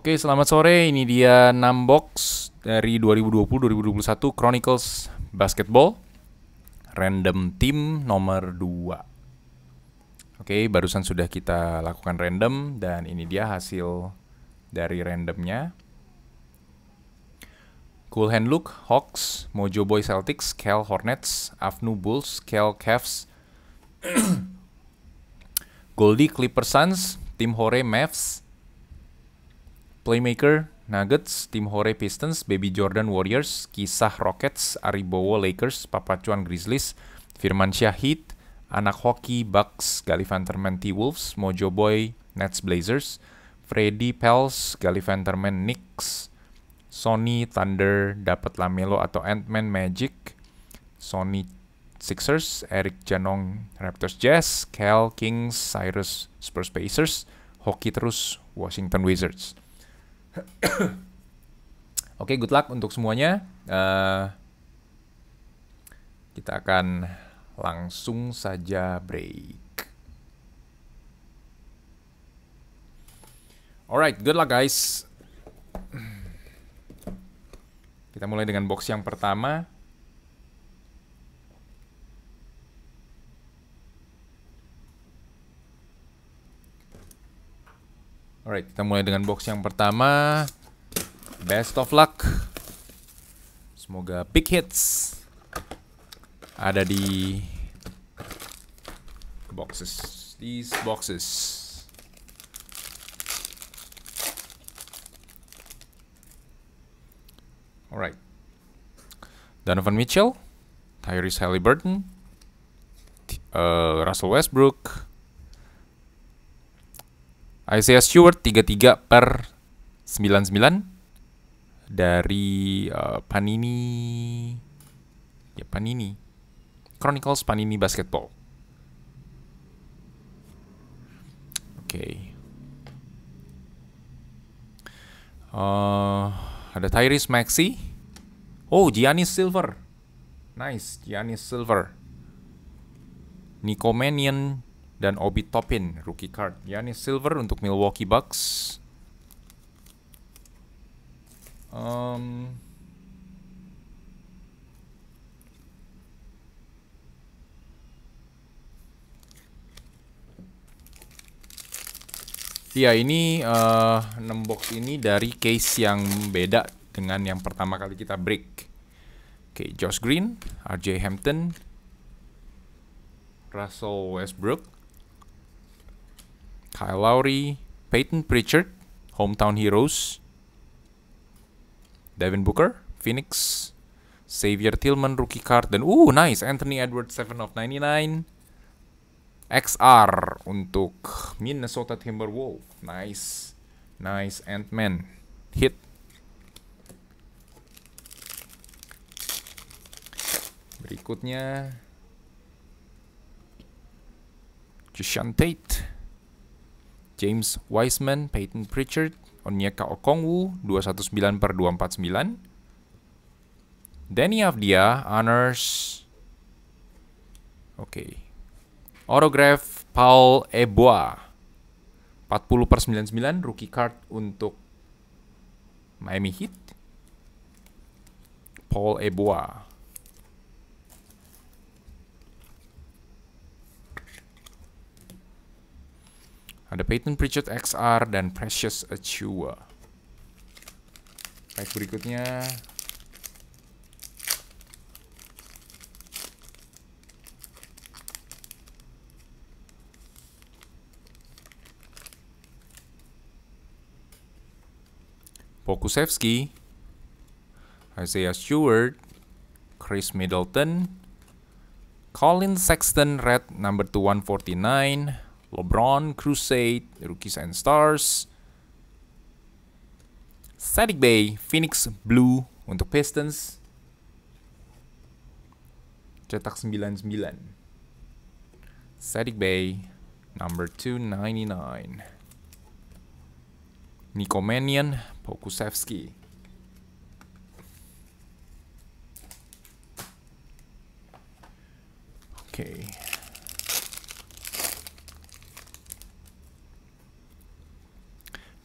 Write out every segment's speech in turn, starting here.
Oke, selamat sore. Ini dia 6 box dari 2020-2021 Chronicles Basketball. Random Team nomor 2. Oke, barusan sudah kita lakukan random dan ini dia hasil dari randomnya. Cool Hand Look, Hawks, Mojo Boy Celtics, Cal Hornets, Afnu Bulls, Cal Cavs, Goldie Clippers Suns, Tim Hore Mavs, Playmaker, Nuggets, Tim Hore Pistons, Baby Jordan Warriors, Kisah Rockets, Aribowo Lakers, Papacuan Grizzlies, Firman Syah Heat, Anak Hoki Bucks, Galifanterman T-Wolves, Mojo Boy Nets Blazers, Freddy Pels, Galifanterman Knicks, Sony Thunder dapat Lamelo atau Ant-Man Magic, Sony Sixers, Eric Janong Raptors Jazz, Cal Kings, Cyrus Spurs Pacers, hoki terus Washington Wizards. Oke, okay, good luck untuk semuanya. Uh, kita akan langsung saja break. Alright, good luck guys. Kita mulai dengan box yang pertama. Alright, kita mulai dengan box yang pertama. Best of luck. Semoga big hits ada di boxes. These boxes. Alright. Donovan Mitchell, Tyrese Halliburton, uh, Russell Westbrook, Isaiah Stewart 33 per 99 dari uh, Panini ya Panini Chronicles Panini Basketball. Oke. Okay. Uh, eh, ada Tyrese Maxi Oh, Giannis Silver. Nice, Giannis Silver. Nicomanian dan Obi Toppin rookie card. Yanis silver untuk Milwaukee Bucks. Um, Iya ini uh, eh, 6 box ini dari case yang beda dengan yang pertama kali kita break. Oke, okay, Josh Green, RJ Hampton, Russell Westbrook, Kyle Lowry, Peyton Pritchard, Hometown Heroes, Devin Booker, Phoenix, Xavier Tillman, rookie card, dan uh nice, Anthony Edwards 7 of 99, XR untuk Minnesota Timberwolves, nice, nice Ant-Man, hit. Berikutnya, Jashan Tate, James Wiseman, Peyton Pritchard, Onyeka Okongwu 219 per 249. Danny Avdia, Honors. Oke. Okay. Autograph Paul Eboa. 40 per 99, rookie card untuk Miami Heat. Paul Eboa. Ada Peyton Pritchard XR dan Precious Achua. Baik, berikutnya Pokusevski, Isaiah Stewart, Chris Middleton, Colin Sexton, red number to 149, LeBron, Crusade, Rookies and Stars, Static Bay, Phoenix Blue untuk Pistons. Cetak 99. Static Bay, number 299. Nikomenian Pokusevski. Okay.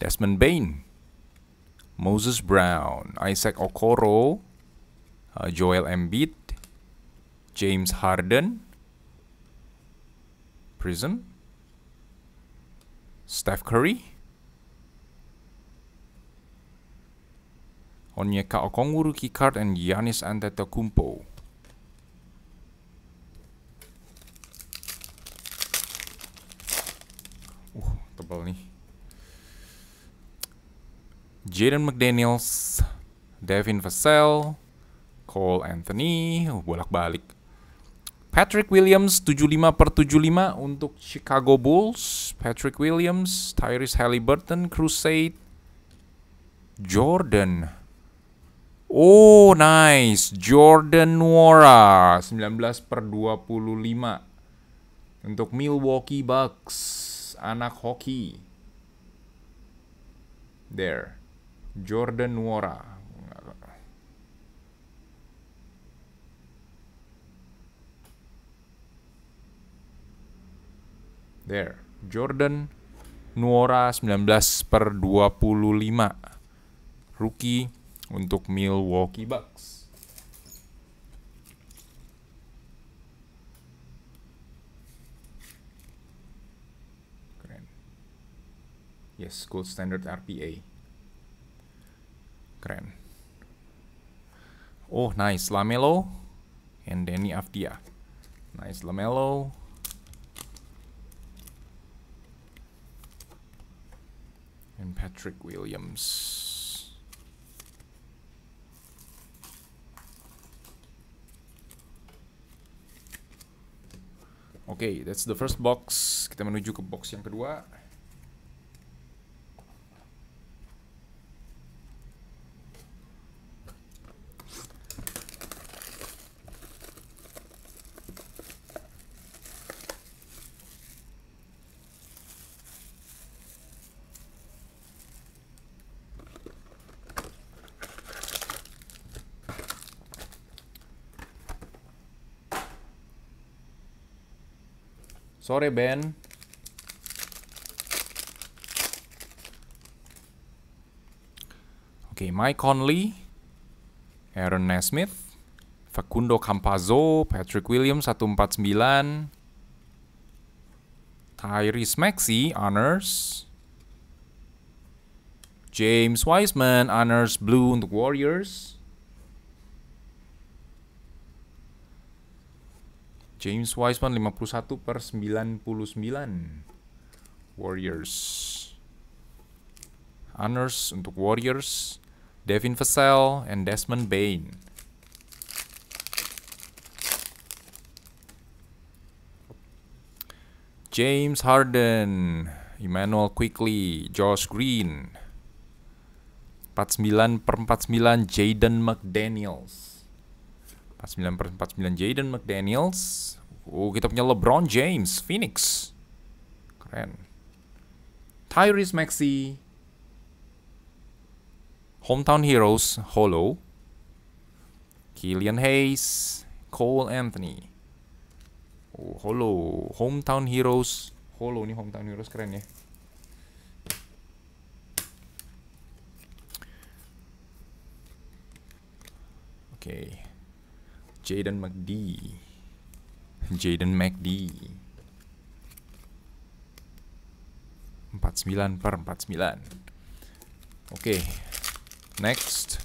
Desmond Bain, Moses Brown, Isaac Okoro, uh, Joel Embiid, James Harden, Prism, Steph Curry, Onyeka Okongwu rookie card and Giannis Antetokounmpo. Jaden McDaniels, Devin Vassell, Cole Anthony, bolak-balik. Patrick Williams 75 per 75 untuk Chicago Bulls. Patrick Williams, Tyrese Halliburton, Crusade, Jordan. Oh, nice. Jordan Wara 19 per 25 untuk Milwaukee Bucks, anak hoki. There. Jordan Nuora. There, Jordan Nuora 19 per 25 Rookie untuk Milwaukee Bucks. Yes, gold standard RPA. Keren. Oh, nice. Lamelo and Danny Afdia. Nice Lamelo. And Patrick Williams. Oke, okay, that's the first box. Kita menuju ke box yang kedua. Sore Ben. Oke, okay, Mike Conley, Aaron Nesmith, Facundo Campazzo, Patrick Williams 149, Tyrese Maxey, Honors, James Wiseman, Honors Blue untuk Warriors, James Wiseman 51 per 99 Warriors Honors untuk Warriors Devin Vassell and Desmond Bain James Harden Emmanuel Quickly Josh Green 49 per 49 Jaden McDaniels 49 per 49 Jaden McDaniels. Oh, kita punya LeBron James, Phoenix. Keren. Tyrese Maxey. Hometown Heroes, Hollow. Killian Hayes, Cole Anthony. Oh, Hollow. Hometown Heroes, Hollow. nih Hometown Heroes keren ya. Oke. Okay. Jaden McD. Jaden McD. 49 per 49. Oke. Okay. Next.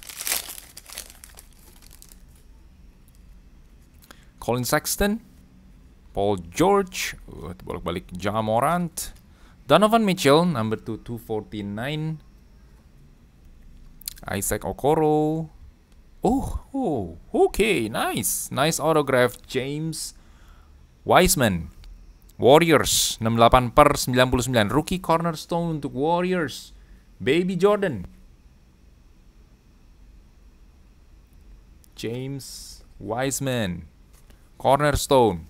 Colin Sexton, Paul George, uh, bolak-balik Jamorant, Donovan Mitchell, number 2 249, Isaac Okoro, Oh, oh, okay, nice. Nice autograph James Wiseman. Warriors 68 per 99 rookie cornerstone untuk Warriors. Baby Jordan. James Wiseman cornerstone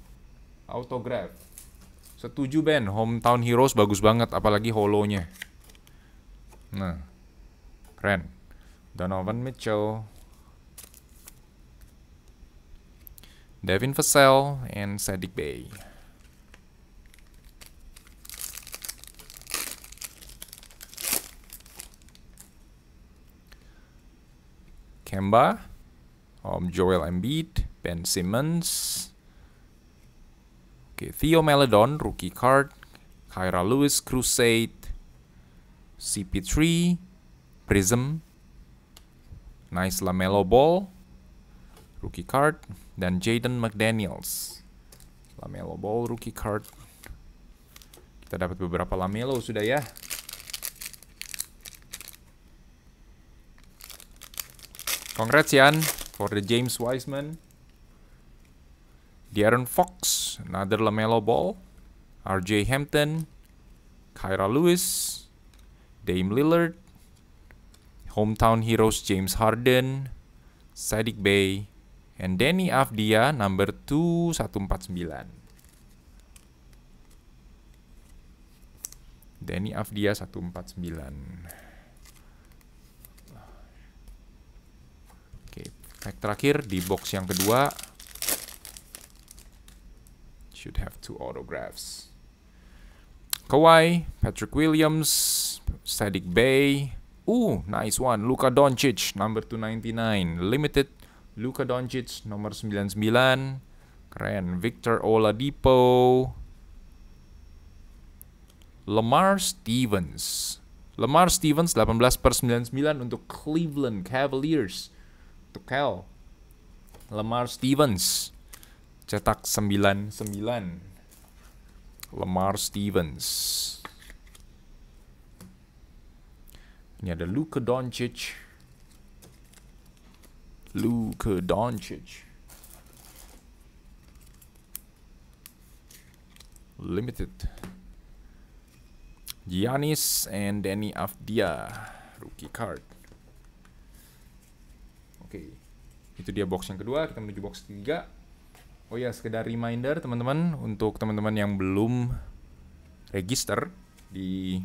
autograph. Setuju Ben, Hometown Heroes bagus banget apalagi holonya. Nah. Keren. Donovan Mitchell Devin Vassell, and Sadiq Bay. Kemba, um, Joel Embiid, Ben Simmons, okay, Theo Maladon, rookie card, Kyra Lewis, Crusade, CP3, Prism, nice LaMelo ball, rookie card dan Jaden McDaniels Lamelo Ball rookie card kita dapat beberapa Lamelo sudah ya Congrats Yan for the James Wiseman De'Aaron Fox another Lamelo Ball RJ Hampton Kyra Lewis Dame Lillard Hometown Heroes James Harden Sadik Bay And Denny Afdia number 2149. Denny Afdia 149. Oke, pack terakhir di box yang kedua. Should have two autographs. Kawhi, Patrick Williams, Sadik Bay. Ooh, nice one. Luka Doncic, number 299. Limited Luka Doncic nomor 99. Keren. Victor Oladipo. Lamar Stevens. Lamar Stevens 18 per 99 untuk Cleveland Cavaliers. Untuk Cal. Lamar Stevens. Cetak 99. Lamar Stevens. Ini ada Luka Doncic. Luka Doncic. Limited. Giannis and Danny Afdia, Rookie card. Oke. Okay. Itu dia box yang kedua. Kita menuju box ketiga. Oh ya, sekedar reminder teman-teman untuk teman-teman yang belum register di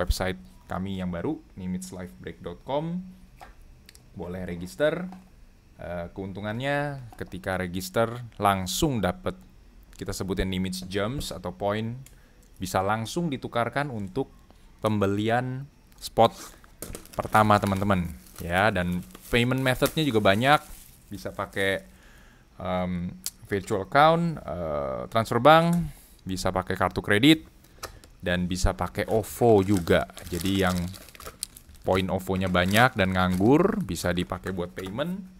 website kami yang baru nimitslifebreak.com boleh register Eh, keuntungannya ketika register langsung dapat kita sebutin image gems atau point bisa langsung ditukarkan untuk pembelian spot pertama teman-teman ya dan payment methodnya juga banyak bisa pakai um, virtual account uh, transfer bank bisa pakai kartu kredit dan bisa pakai OVO juga jadi yang poin OVO-nya banyak dan nganggur bisa dipakai buat payment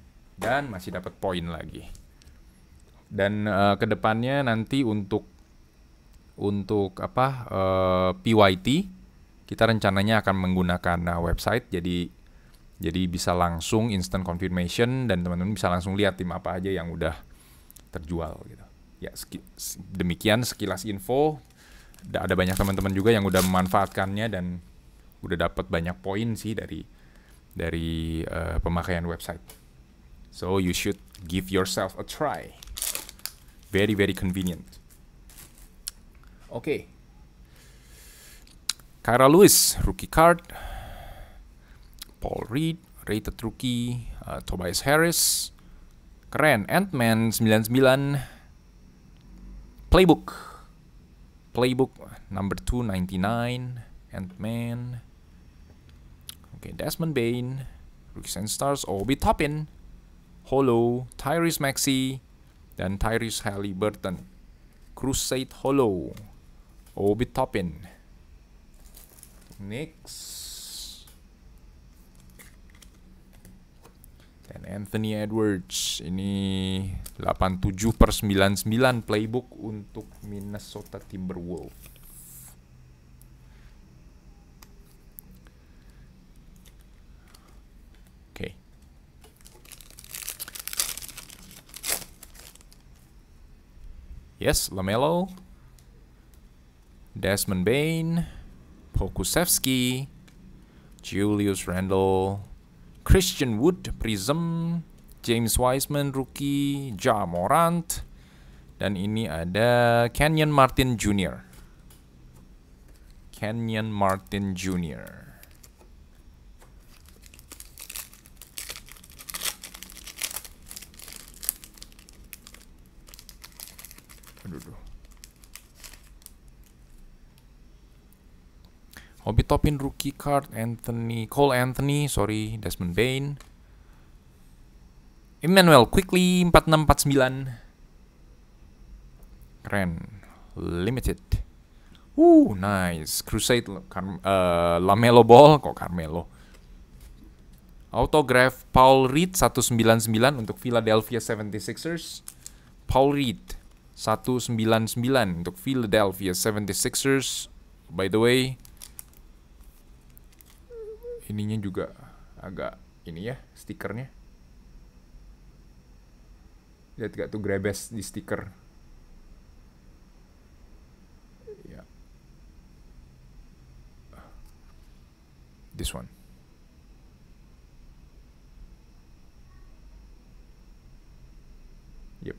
dan masih dapat poin lagi. Dan uh, eh, kedepannya nanti untuk untuk apa uh, eh, PYT kita rencananya akan menggunakan uh, website jadi jadi bisa langsung instant confirmation dan teman-teman bisa langsung lihat tim apa aja yang udah terjual gitu. Ya seki, demikian sekilas info. Ada banyak teman-teman juga yang udah memanfaatkannya dan udah dapat banyak poin sih dari dari uh, pemakaian website. So you should give yourself a try. Very, very convenient. Okay. Kyra Lewis, rookie card. Paul Reed, rated rookie. Uh, Tobias Harris. Keren, Ant-Man 99. Playbook. Playbook uh, number 299. Ant-Man. Okay, Desmond Bain. Rookie and Stars, Obi Toppin. Hollow, Tyrese Maxi, dan Tyrese Halliburton. Crusade Hollow, Obi Toppin. Next. Dan Anthony Edwards. Ini 87 per 99 playbook untuk Minnesota Timberwolves. Yes, Lamelo. Desmond Bain. Pokusevski, Julius Randle. Christian Wood, Prism. James Wiseman, rookie. Ja Morant. Dan ini ada Kenyon Martin Jr. Kenyon Martin Jr. Obi topin rookie card Anthony Cole Anthony sorry Desmond Bain Emmanuel quickly 4649 keren limited Woo, nice Crusade Car uh, Lamelo Ball kok Carmelo Autograph Paul Reed 199 untuk Philadelphia 76ers Paul Reed 199 untuk Philadelphia 76ers By the way, ininya juga agak ini ya stikernya lihat gak tuh grebes di stiker ya this one yep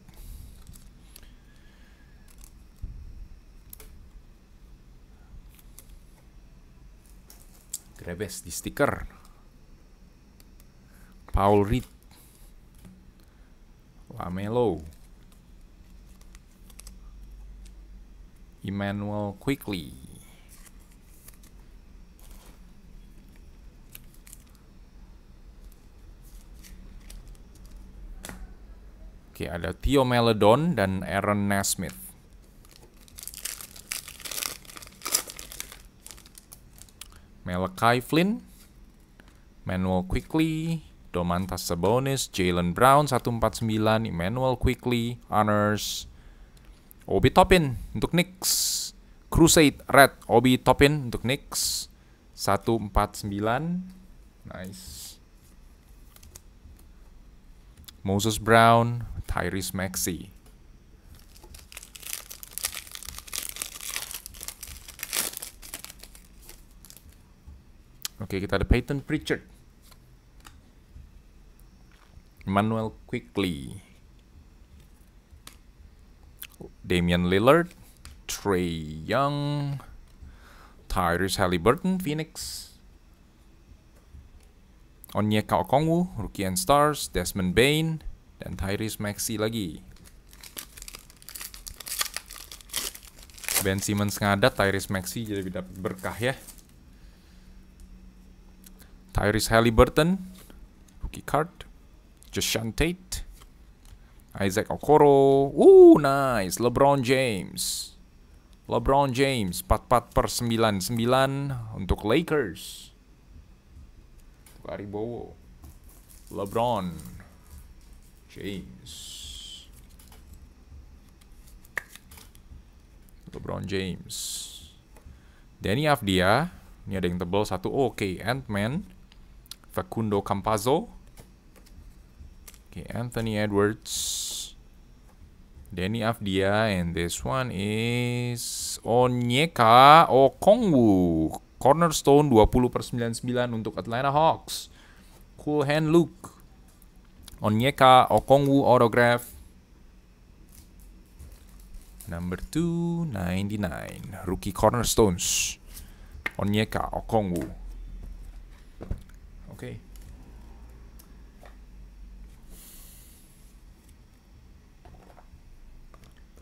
Grebes di stiker. Paul Reed. Lamelo. Emmanuel Quickly. Oke, ada Theo Meledon dan Aaron Nesmith. Malachi Flynn, Manuel Quickly, Domantas Sabonis, Jalen Brown 149, Emmanuel Quickly, Honors, Obi Topin untuk Knicks, Crusade Red, Obi Topin untuk Knicks 149, nice. Moses Brown, Tyrese Maxey. Oke, kita ada Peyton Pritchard. Manuel Quickly. Damian Lillard. Trey Young. Tyrese Halliburton, Phoenix. Onyeka Okongwu, Rookie and Stars, Desmond Bain, dan Tyrese Maxi lagi. Ben Simmons ngadat, Tyrese Maxi jadi dapat berkah ya. Tyrese Halliburton, rookie card, Joshan Tate, Isaac Okoro, uh nice, LeBron James, LeBron James 44 per 99 untuk Lakers, Aribowo, LeBron James, LeBron James, Danny Avdia, ini ada yang tebal satu, oke oh, okay. Ant-Man, Facundo Campazzo. Okay, Anthony Edwards. Danny Afdia. And this one is Onyeka Okongwu. Cornerstone 20 per 99 untuk Atlanta Hawks. Cool hand look. Onyeka Okongwu autograph. Number 299, Rookie Cornerstones. Onyeka Okongwu.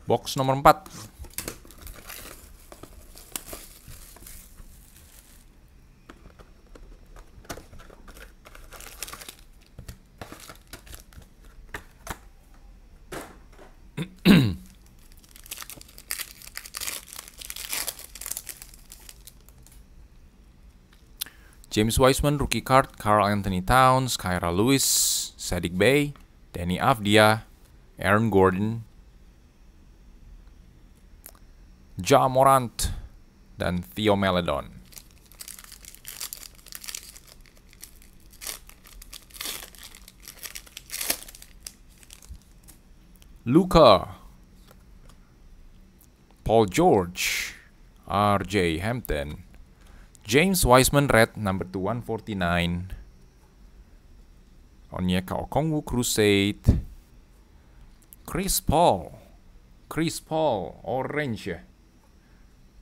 Box nomor 4 James Wiseman rookie card, Carl Anthony Towns, Kyra Lewis, Sadik Bay, Danny Avdia, Aaron Gordon, Ja Morant dan Theo Maledon. Luca, Paul George, R.J. Hampton, James Wiseman red number to 149, Onyeka Okongwu Crusade, Chris Paul, Chris Paul orange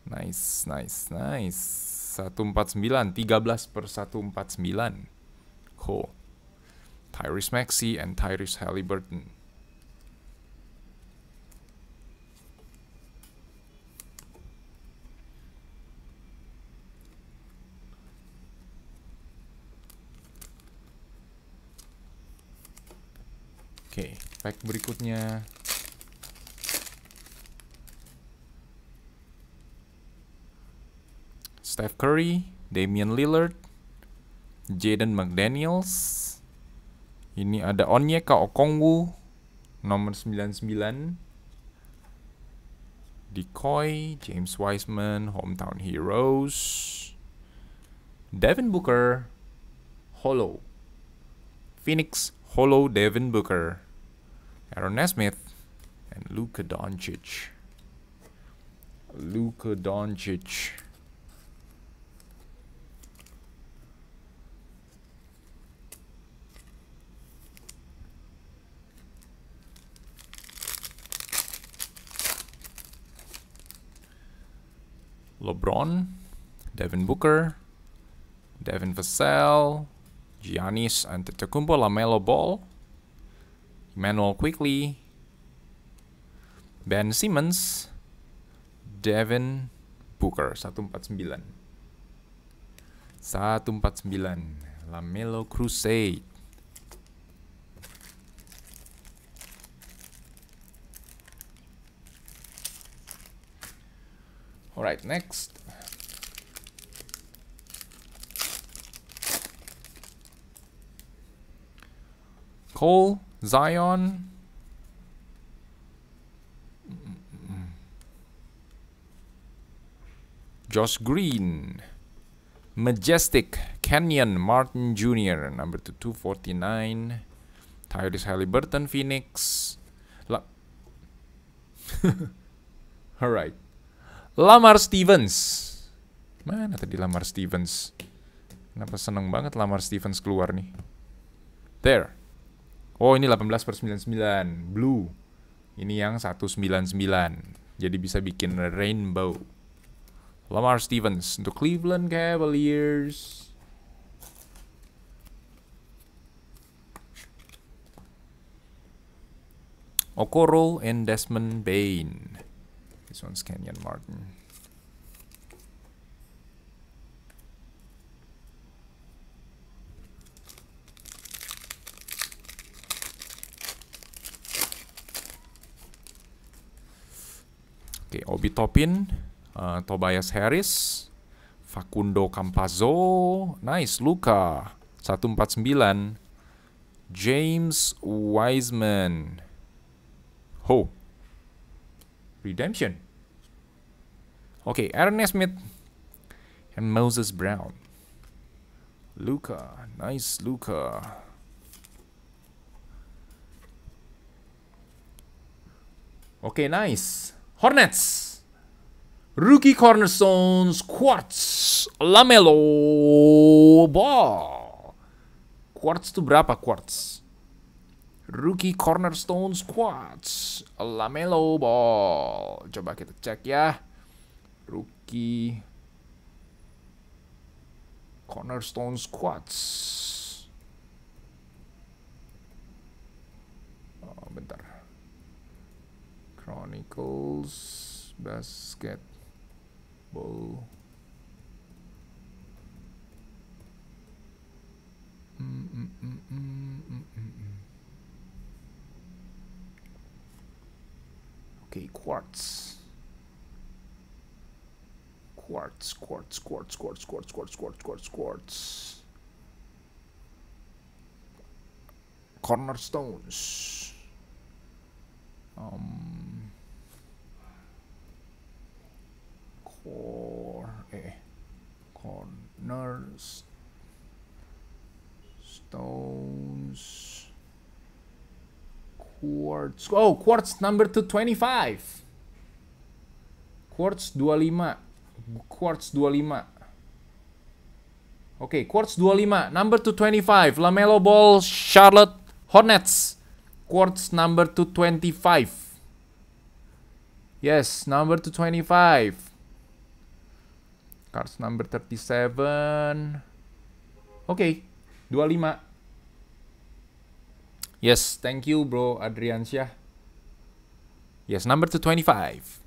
Nice, nice, nice. 149, 13 per 149. Cool. Tyrese Maxi and Tyrese Halliburton. Oke, okay, pack berikutnya Steph Curry, Damian Lillard, Jaden McDaniels. Ini ada Onyeka Okongwu nomor 99. Decoy, James Wiseman, Hometown Heroes, Devin Booker, Hollow. Phoenix, Hollow, Devin Booker, Aaron Nesmith, and Luka Doncic. Luka Doncic. LeBron, Devin Booker, Devin Vassell, Giannis Antetokounmpo, LaMelo Ball, Emmanuel Quickly, Ben Simmons, Devin Booker 149. 149 LaMelo Crusade All right, next. Cole, Zion. Josh Green. Majestic, Canyon, Martin Jr., number 249. Tyrese Halliburton, Phoenix. All right. Lamar Stevens. Mana tadi Lamar Stevens? Kenapa seneng banget Lamar Stevens keluar nih? There. Oh, ini 18 per 99. Blue. Ini yang 199. Jadi bisa bikin rainbow. Lamar Stevens untuk Cleveland Cavaliers. Okoro and Desmond Bain. This one's Kenyon Martin. Oke, okay, Obi Topin, uh, Tobias Harris, Facundo Campazzo, nice, Luka, 149, James Wiseman, Ho, Redemption. Oke, okay, Aaron Smith and Moses Brown. Luca, nice Luca. Oke, okay, nice. Hornets. Rookie Cornerstone Quartz Lamelo Ball. Quartz itu berapa Quartz? Rookie Cornerstone Squads Lamelo Ball Coba kita cek ya Rookie Cornerstone Squads oh, Bentar Chronicles Basketball mm -mm -mm -mm -mm -mm. Okay, quartz. Quartz, quartz, quartz, quartz, quartz, quartz, quartz, quartz, quartz. Cornerstones. Um, core, eh, corners, stone. quartz. Oh, quartz number 225. Quartz 25. Quartz 25. Oke, okay, quartz 25, number 225, Lamelo Ball Charlotte Hornets. Quartz number 225. Yes, number 225. Cards number 37. Oke, okay, 25. Yes, thank you bro Adriansyah. Yes, number 225.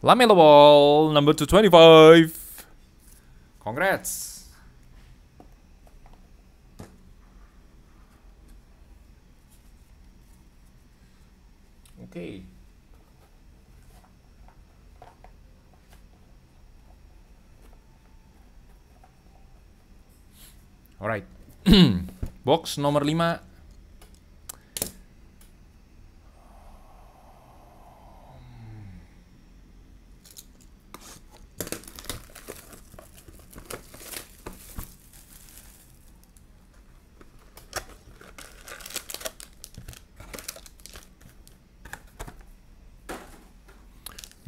Lamelo Ball, number 225. Congrats. Okay. Alright. Box nomor 5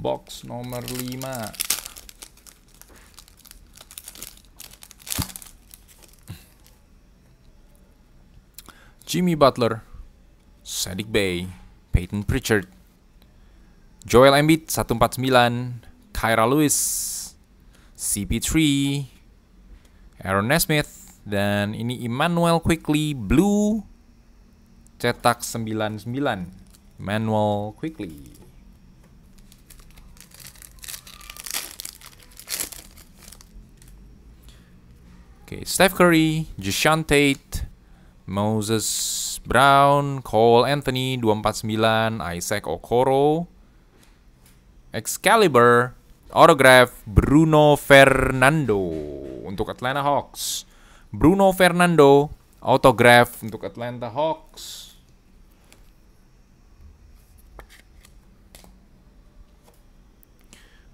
box nomor 5 Jimmy Butler, Sadik Bay, Peyton Pritchard, Joel Embiid 149, Kyra Lewis, CP3, Aaron Nesmith, dan ini Emmanuel Quickly Blue cetak 99. Emmanuel Quickly. Okay, Steph Curry, Jason Tate, Moses Brown, Cole Anthony 249, Isaac Okoro, Excalibur, autograph Bruno Fernando untuk Atlanta Hawks. Bruno Fernando, autograph untuk Atlanta Hawks.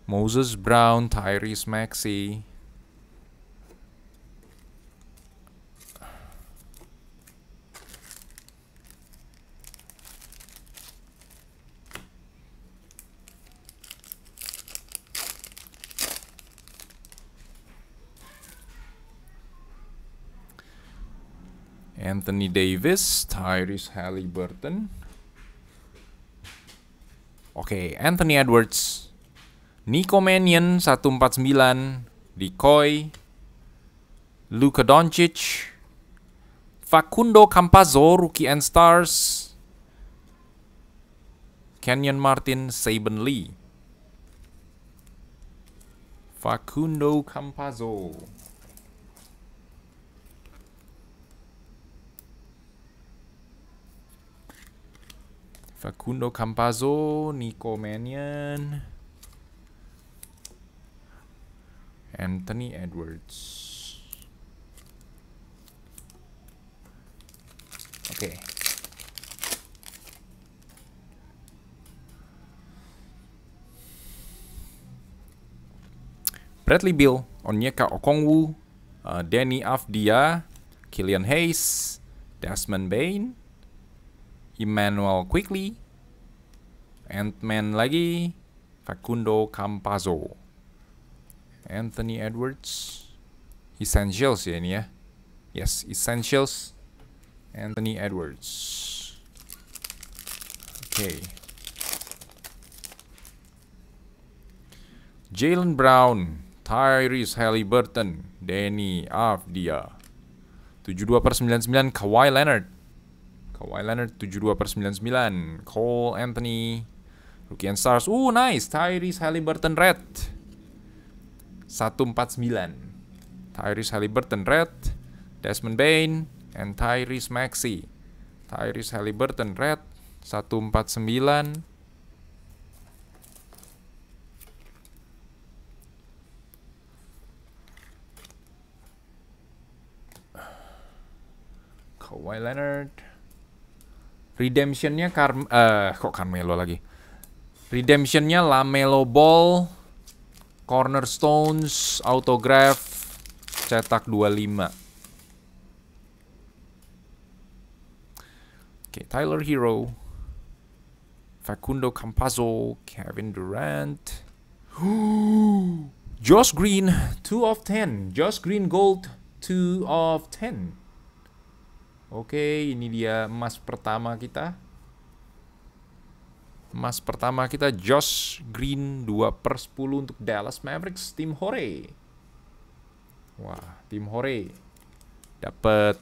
Moses Brown, Tyrese Maxey, Anthony Davis, Tyrese Halliburton. Oke, okay, Anthony Edwards, Nico Mannion 149, Decoy, Luka Doncic, Facundo Campazzo, Rookie and Stars, Kenyon Martin, Saban Lee. Facundo Campazzo. Facundo Campazzo, Nico Mannion, Anthony Edwards. Oke. Okay. Bradley Bill, Onyeka Okongwu, uh, Danny Afdia, Killian Hayes, Desmond Bain, Emmanuel Quickly, Ant-Man lagi, Facundo Campazzo, Anthony Edwards, Essentials ya ini ya. Yes, Essentials, Anthony Edwards. Oke. Okay. Jalen Brown, Tyrese Halliburton, Danny Avdia. 72 per 99 Kawhi Leonard, Kawhi Leonard 72 per 99 Cole Anthony Rookie and Stars Uh nice Tyrese Halliburton Red 149 Tyrese Halliburton Red Desmond Bain And Tyrese Maxey Tyrese Halliburton Red 149 Kawhi Leonard Redemptionnya Car uh, kok Carmelo lagi. Redemptionnya Lamelo Ball, Cornerstones, Autograph, cetak 25. Oke, okay, Tyler Hero, Facundo Campazzo, Kevin Durant. Josh Green, 2 of 10. Josh Green Gold, 2 of 10. Oke, ini dia emas pertama kita. Emas pertama kita Josh Green 2 per 10 untuk Dallas Mavericks tim Hore. Wah, tim Hore dapat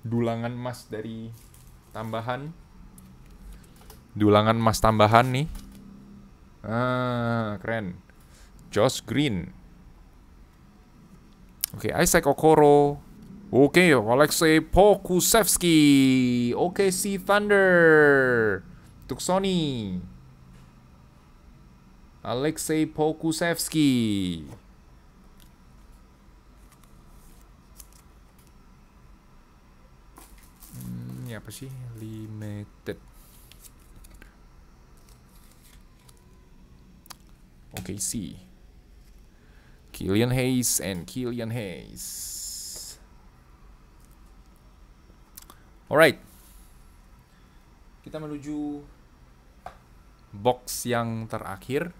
dulangan emas dari tambahan. Dulangan emas tambahan nih. Ah, keren. Josh Green. Oke, Isaac Okoro Oke, okay, Alexei Pokusevski. Oke, okay, si Thunder. Untuk Sony. Alexei Pokusevski. Hmm, ini apa sih? Limited. Oke, okay, si. Killian Hayes and Killian Hayes. Alright. Kita menuju box yang terakhir.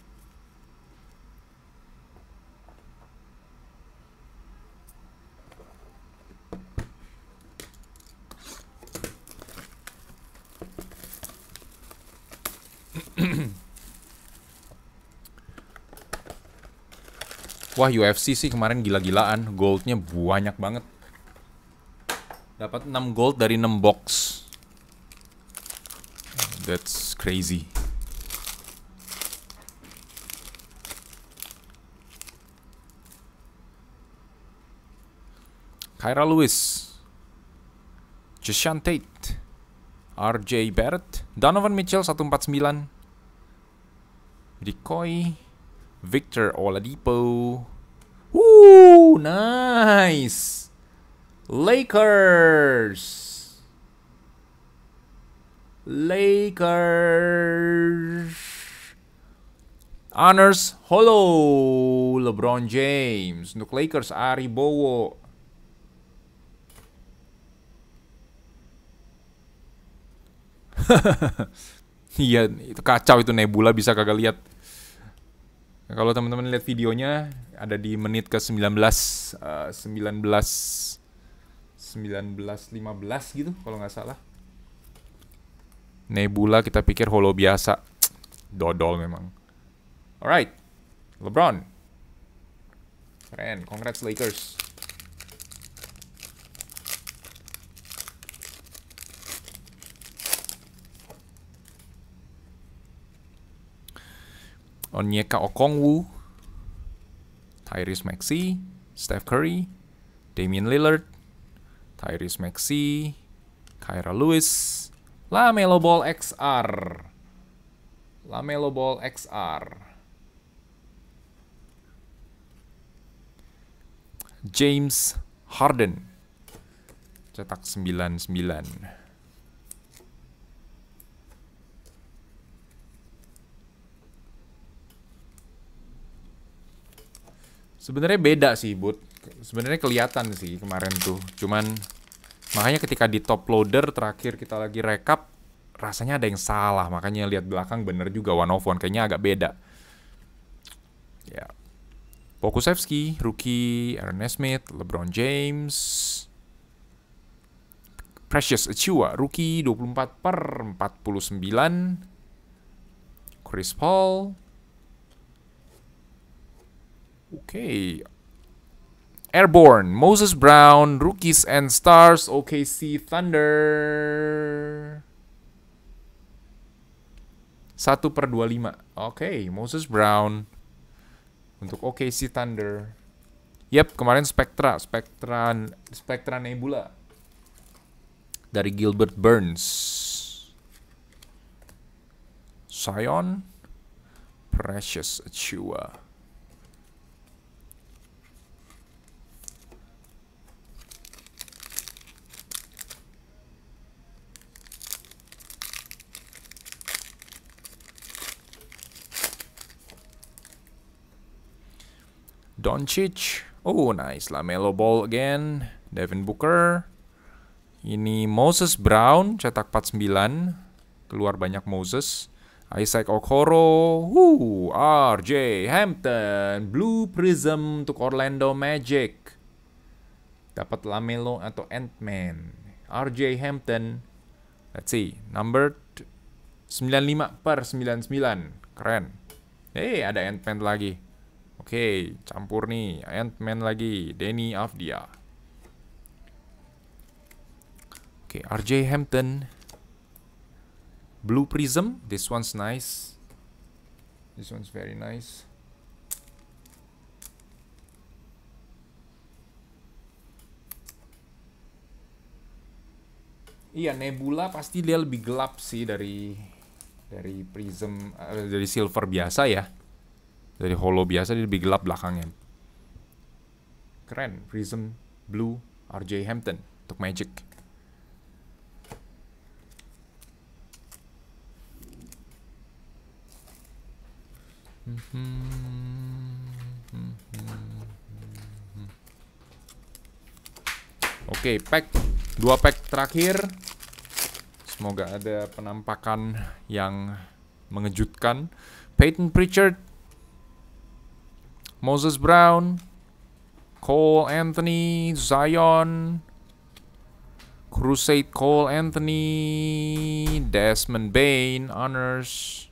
Wah UFC sih kemarin gila-gilaan, goldnya banyak banget. Dapat 6 gold dari 6 box. That's crazy. Kyra Lewis. Jashan Tate. RJ Barrett. Donovan Mitchell 149. Decoy. Victor Oladipo. Woo, nice. Lakers. Lakers. Honors Hollow LeBron James Untuk Lakers Ari Bowo Iya itu kacau itu Nebula bisa kagak lihat Kalau teman-teman lihat videonya Ada di menit ke 19 uh, 19 1915 gitu kalau nggak salah. Nebula kita pikir holo biasa. Dodol memang. Alright. LeBron. Keren. Congrats Lakers. Onyeka Okongwu, Tyrese Maxey, Steph Curry, Damian Lillard, Tyrese Maxi, Kyra Lewis, LaMelo Ball XR. LaMelo Ball XR. James Harden. Cetak 99. Sebenarnya beda sih, but sebenarnya kelihatan sih kemarin tuh. Cuman makanya ketika di top loader terakhir kita lagi rekap rasanya ada yang salah. Makanya lihat belakang bener juga one of one kayaknya agak beda. Ya. Yeah. Pokusevski, rookie Aaron Smith, LeBron James, Precious Achua, rookie 24 per 49, Chris Paul. Oke, okay. Airborne, Moses Brown, Rookies and Stars, OKC Thunder. 1 per 25. Oke, okay, Moses Brown. Untuk OKC Thunder. Yep, kemarin Spectra, Spectra, Spectra Nebula. Dari Gilbert Burns. Sion, Precious Achua. Doncic. Oh, nice. LaMelo Ball again. Devin Booker. Ini Moses Brown, cetak 49. Keluar banyak Moses. Isaac Okoro. Woo, RJ Hampton. Blue Prism untuk Orlando Magic. Dapat LaMelo atau Ant-Man. RJ Hampton. Let's see. Number 95 per 99. Keren. Eh, hey, ada Ant-Man lagi. Oke, campur nih Ant-Man lagi, Danny Avdia. Oke, RJ Hampton. Blue Prism, this one's nice. This one's very nice. Iya, Nebula pasti dia lebih gelap sih dari dari prism eh, dari silver biasa ya dari hollow biasa dia lebih gelap belakangnya keren prism blue RJ Hampton untuk magic Oke, okay, pack dua pack terakhir. Semoga ada penampakan yang mengejutkan. Peyton Pritchard Moses Brown, Cole Anthony, Zion, Crusade Cole Anthony, Desmond Bain, Honors,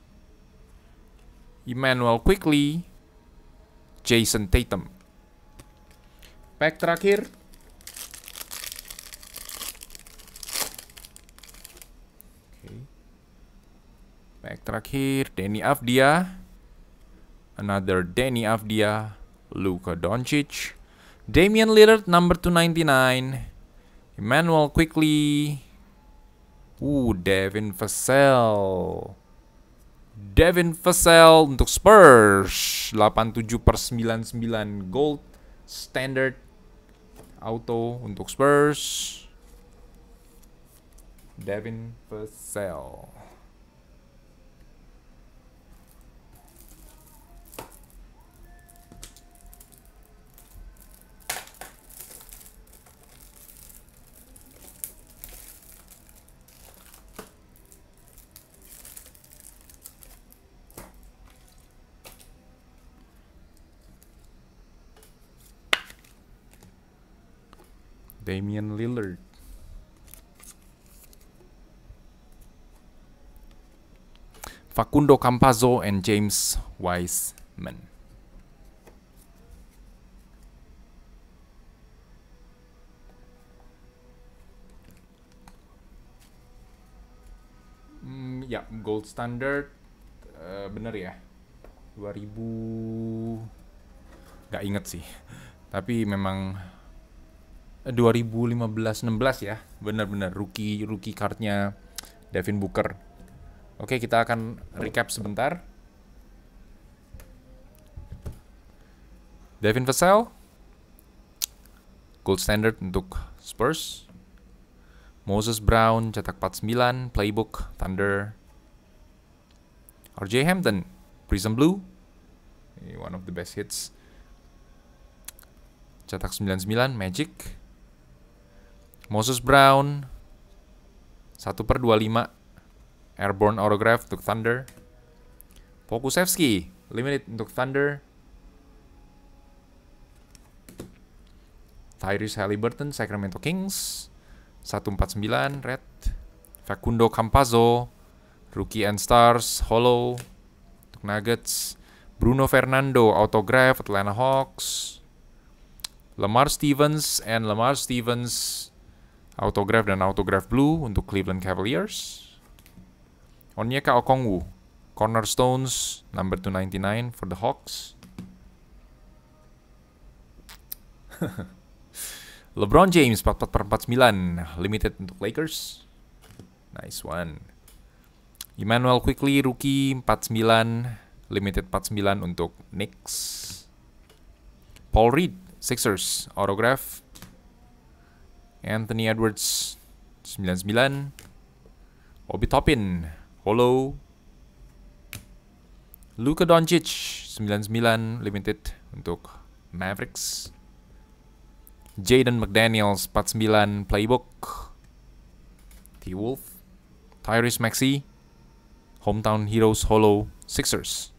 Emmanuel Quickly, Jason Tatum. Pack terakhir. Pack terakhir, Denny Afdia another Danny Avdia, Luka Doncic, Damian Lillard number 299, Emmanuel Quickly, uh Devin Vassell. Devin Vassell untuk Spurs 87 per 99 gold standard auto untuk Spurs Devin Vassell Damian Lillard. Facundo Campazzo and James Wiseman. Hmm, ya, gold standard uh, bener ya. 2000 nggak inget sih. Tapi memang 2015-16 ya. Benar-benar rookie rookie cardnya Devin Booker. Oke, kita akan recap sebentar. Devin Vassell gold standard untuk Spurs. Moses Brown cetak 49, playbook Thunder. RJ Hampton, Prism Blue, one of the best hits. Cetak 99, Magic. Moses Brown 1 per 25 Airborne autograph untuk Thunder Pokusevski Limited untuk Thunder Tyrese Halliburton Sacramento Kings 149 Red Facundo Campazzo Rookie and Stars Hollow untuk Nuggets Bruno Fernando Autograph Atlanta Hawks Lamar Stevens and Lamar Stevens Autograph dan Autograph Blue untuk Cleveland Cavaliers. Onyeka Okongwu, Cornerstones number 299 for the Hawks. LeBron James 44 49 limited untuk Lakers. Nice one. Emmanuel Quickly rookie 49 limited 49 untuk Knicks. Paul Reed Sixers autograph Anthony Edwards 99 Obi Toppin Hollow Luka Doncic 99 limited untuk Mavericks Jaden McDaniels 49 Playbook T-Wolf Tyrese Maxey Hometown Heroes Hollow Sixers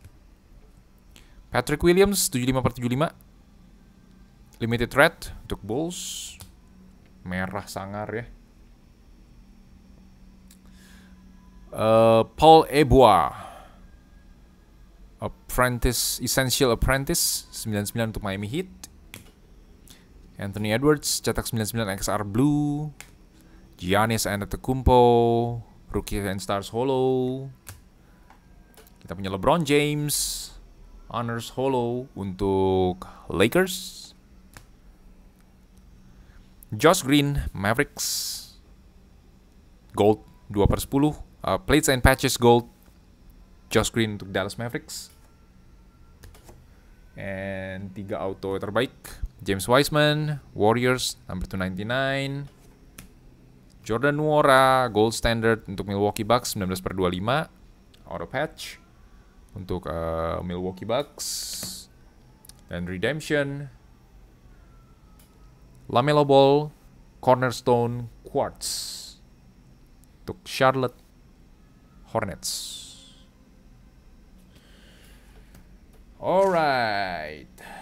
Patrick Williams 75 per 75 Limited Red untuk Bulls merah sangar ya. Uh, Paul Ebua Apprentice Essential Apprentice 99 untuk Miami Heat Anthony Edwards cetak 99 XR Blue Giannis Antetokounmpo Rookie and Stars Hollow Kita punya LeBron James Honors Hollow untuk Lakers Josh Green, Mavericks, Gold 2 per 10, uh, Plates and Patches Gold, Josh Green untuk Dallas Mavericks, and 3 auto terbaik, James Wiseman, Warriors, number 299, Jordan Wara, Gold Standard untuk Milwaukee Bucks, 19 per 25, auto patch untuk uh, Milwaukee Bucks, dan Redemption, Lamelo Ball, Cornerstone, Quartz untuk Charlotte Hornets. Alright.